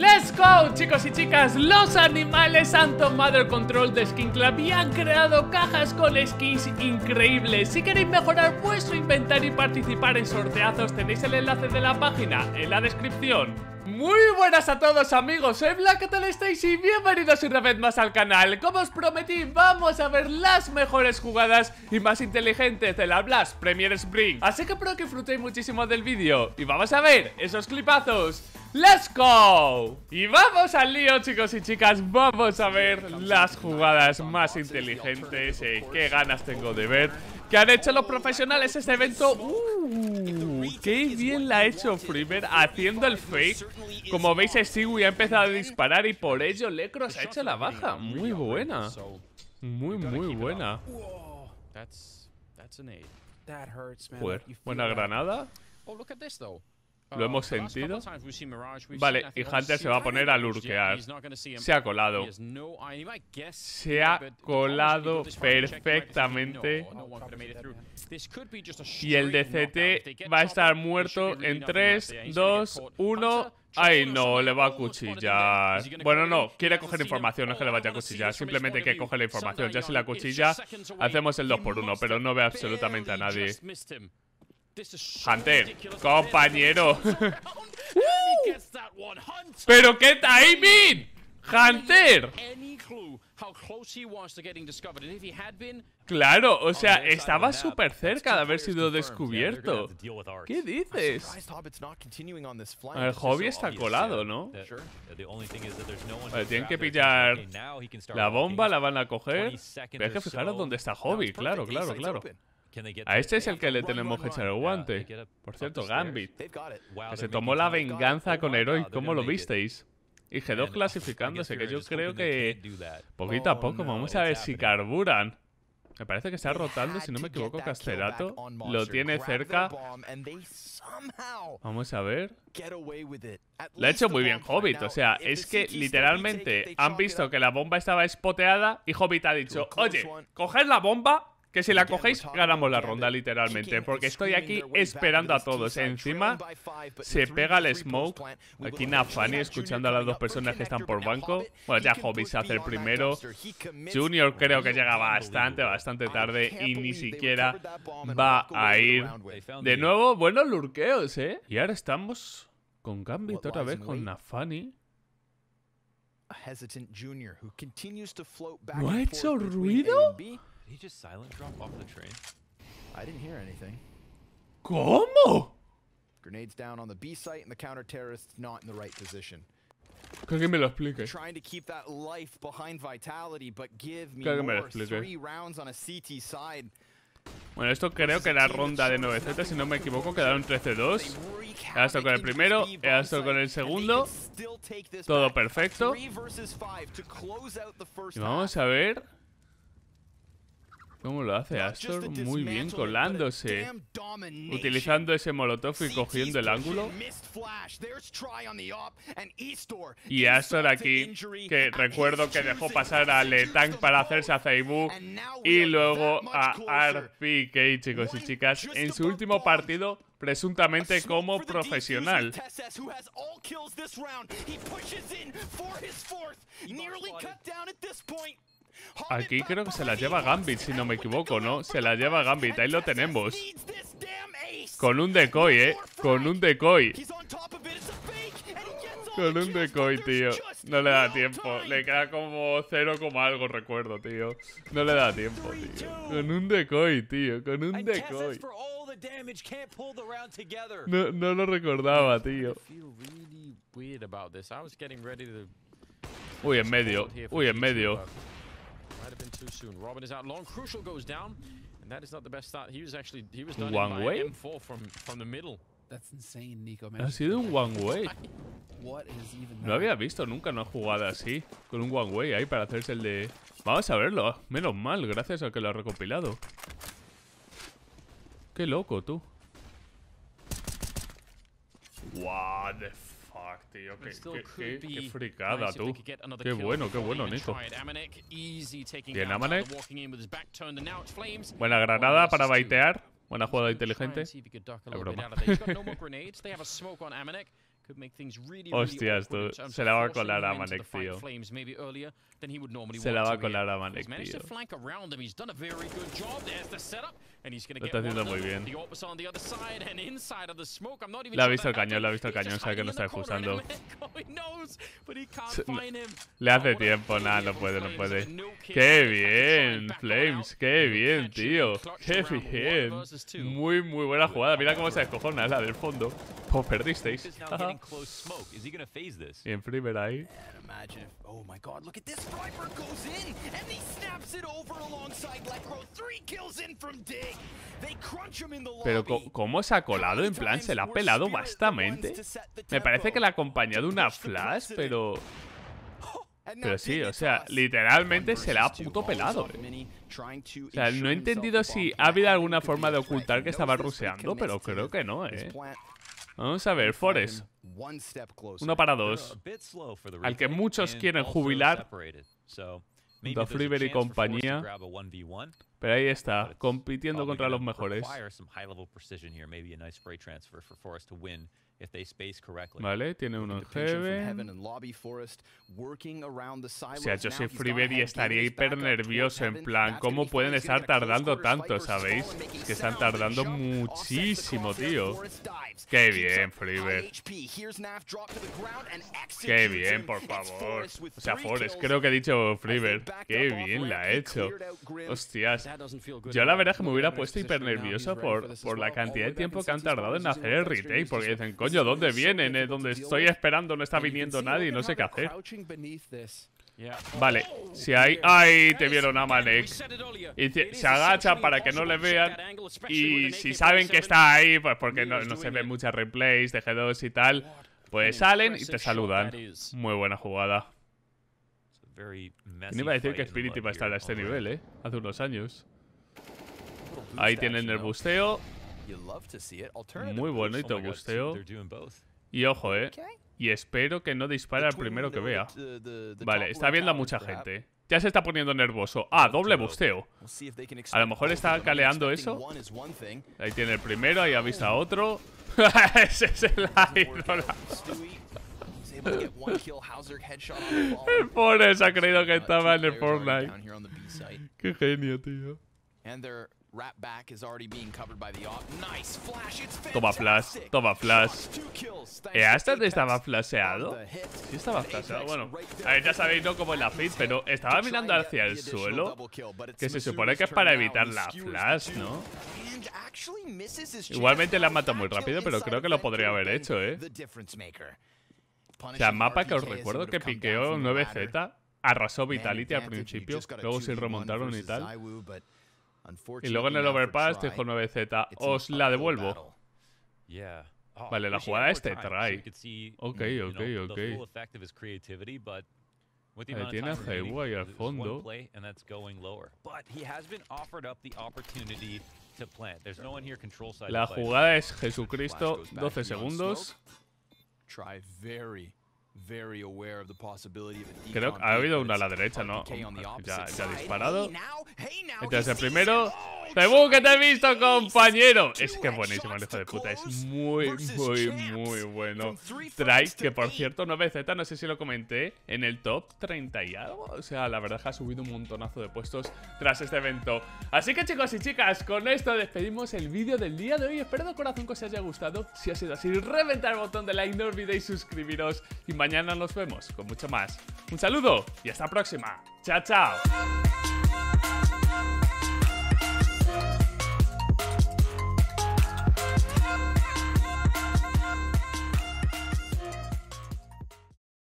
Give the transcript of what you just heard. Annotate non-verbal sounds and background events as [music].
¡Let's go! Chicos y chicas, los animales han tomado el control de Skin Club y han creado cajas con skins increíbles. Si queréis mejorar vuestro inventario y participar en sorteazos, tenéis el enlace de la página en la descripción. Muy buenas a todos amigos, soy Black, ¿qué tal estáis? Y bienvenidos una vez más al canal Como os prometí, vamos a ver las mejores jugadas y más inteligentes de la Blast Premier Spring Así que espero que disfrutéis muchísimo del vídeo Y vamos a ver esos clipazos ¡Let's go! Y vamos al lío, chicos y chicas. Vamos a ver las jugadas más inteligentes. Eh, qué ganas tengo de ver. ¿Qué han hecho los profesionales este evento. ¡Uh! ¡Qué bien la ha hecho Freeber haciendo el fake! Como veis, Stewie ha empezado a disparar y por ello se ha hecho la baja. Muy buena. Muy, muy buena. buena granada. Oh, Ah, Lo hemos sentido. Vale, y Hunter se va a poner a lurquear. Se ha colado. Se ha colado perfectamente. Y el DCT va a estar muerto en 3, 2, 1... Ay, no, le va a cuchillar. Bueno, no, quiere coger información, no es que le vaya a cuchillar. Simplemente que coge la información. Ya si la cuchilla, hacemos el 2 por 1 pero no ve absolutamente a nadie. Hunter, compañero. [laughs] ¿Pero qué timing? Hunter. Claro, o sea, estaba súper cerca de haber sido descubierto. ¿Qué dices? El hobby está colado, ¿no? Vale, tienen que pillar la bomba, la van a coger. Pero hay que fijaros dónde está Hobby, claro, claro, claro. A este es el que le tenemos que echar el guante. Por cierto, Gambit. Que se tomó la venganza con Heroic. ¿Cómo lo visteis? Y quedó clasificándose, que yo creo que poquito a oh, poco vamos a ver si carburan. Me parece que está rotando, si no me equivoco, Castelato. Lo tiene cerca. Vamos a ver. Lo ha hecho muy bien Hobbit. O sea, es que literalmente han visto que la bomba estaba espoteada y Hobbit ha dicho, oye, coged la bomba que si la cogéis, ganamos la ronda, literalmente. Porque estoy aquí esperando a todos. Encima, se pega el smoke. Aquí Nafani escuchando a las dos personas que están por banco. Bueno, ya Hobby se hace el primero. Junior creo que llega bastante, bastante tarde. Y ni siquiera va a ir. De nuevo, buenos lurqueos, ¿eh? Y ahora estamos con Gambit otra vez, con Nafani. ¿No ha hecho ruido? he just silent drop off the train? I didn't hear anything. ¿Cómo? Grenades down on the B site and the counter terrorists not in the right position. Que alguien me lo explique. Trying to keep that life behind vitality, but give me, que me lo rounds on a CT side. Bueno, esto creo que la ronda de 9Z, si no me equivoco, quedaron 13-2. Hasta con el primero, hasta con el segundo. Todo perfecto. Y vamos a ver ¿Cómo lo hace Astor? Muy bien, colándose. Utilizando ese molotov y cogiendo el ángulo. Y Astor aquí, que recuerdo que dejó pasar a Letang para hacerse a Ceibu Y luego a RPK, chicos y chicas, en su último partido presuntamente como profesional. Aquí creo que se la lleva Gambit, si no me equivoco, ¿no? Se la lleva Gambit, ahí lo tenemos. Con un decoy, ¿eh? Con un decoy. Con un decoy, tío. No le da tiempo. Le queda como cero, como algo, recuerdo, tío. No le da tiempo, tío. Con un decoy, tío. Con un decoy. No, no lo recordaba, tío. Uy, en medio. Uy, en medio. Might have been too soon. Robin is out long. Crucial goes down. And that is not the best start. He was actually he was done one way? M4 from from the middle. That's insane, Nico. Man. Ha sido un one way. What is even no había visto nunca una jugada así, con un one way ahí para hacerse el de... Vamos a verlo, menos mal, gracias a que lo ha recopilado. Qué loco, tú. What the Fuck, tío, qué, fricada, tú. Qué bueno, qué bueno, Nico. Bien, Amanek. Buena granada para baitear. Buena jugada inteligente. ¡La broma. [laughs] Hostia, esto se la va a colar a Manek, tío. Se la va a colar a Manek, tío. Lo está haciendo muy bien. La ha visto el cañón, lo ha visto el cañón, sabe que no está ajustando. [laughs] Le hace tiempo, nada, no puede, no puede. ¡Qué bien, Flames! ¡Qué bien, tío! ¡Qué bien! Muy, muy buena jugada. Mira cómo se descojona la del fondo. Pues perdisteis. En Primer ahí Pero ¿cómo se ha colado? En plan, se le ha pelado bastante. Me parece que la [gasps] ha acompañado una flash, pero... Pero sí, o sea, literalmente se le ha puto pelado. Eh. O sea, no he entendido si ha habido alguna forma de ocultar que estaba ruseando, pero creo que no, eh. Vamos a ver, Forest. Uno para dos. Al que muchos quieren jubilar. Junto Freeberry y compañía. Pero ahí está, compitiendo contra los mejores. Vale, tiene uno en Heaven. O sea, soy Freeberry estaría hiper nervioso, en plan, ¿cómo pueden estar tardando tanto, sabéis? que están tardando muchísimo, tío. Qué bien, Freebird. Qué bien, por favor. O sea, Forest, creo que he dicho Freebird. Qué bien la ha hecho. Hostias. Yo la verdad es que me hubiera puesto hiper nervioso por, por la cantidad de tiempo que han tardado en hacer el retake. Porque dicen, coño, ¿dónde vienen? Eh? ¿Dónde estoy esperando? No está viniendo nadie. No sé qué hacer. Vale, si hay... ¡Ay! Te vieron a Y se agacha para que no le vean. Y si saben que está ahí, pues porque no, se ven muchas replays de G2 y tal, pues salen y te saludan. Muy buena jugada. No iba a decir que Spirit va a estar a este nivel, ¿eh? Hace unos años. Ahí tienen el busteo. Muy bonito oh busteo. Y ojo, eh. Y espero que no dispare al primero que vea. Vale, está viendo a mucha gente. Ya se está poniendo nervioso. Ah, doble busteo. A lo mejor está caleando eso. Ahí tiene el primero, ahí avisa a otro. [laughs] [laughs] Ese es el ídola. el [laughs] pobre se ha creído que uh, estaba en el Fortnite. Qué genio, tío. Toma flash, toma flash. Eh, hasta estaba flasheado. Sí estaba flasheado, bueno. A ya sabéis, no como en la feed, pero estaba mirando hacia el suelo. Que se supone que es para evitar la flash, ¿no? Igualmente la mata muy rápido, pero creo que lo podría haber hecho, ¿eh? O sea, mapa que os recuerdo que piqueó 9Z, arrasó Vitality al principio, luego se remontaron y tal. Y luego en el overpass dijo 9Z, os la devuelvo. Vale, la oh, jugada es try. Ok, ok, ok. Ahí tiene a al fondo. La jugada es Jesucristo, 12 segundos. Creo que ha habido una a la derecha, ¿no? Ya, ha disparado. Entonces el primero... ¡Oh, ¡Según que te he visto, compañero! Es que es buenísimo el hijo de puta. Es muy, muy, muy bueno. Trike, que por cierto, 9Z, no sé si lo comenté, en el top 30 y algo. O sea, la verdad que ha subido un montonazo de puestos tras este evento. Así que chicos y chicas, con esto despedimos el vídeo del día de hoy. Espero de corazón que os haya gustado. Si ha sido así, reventad el botón de like, no olvidéis suscribiros y Mañana nos vemos con mucho más. Un saludo y hasta la próxima. Chao, chao.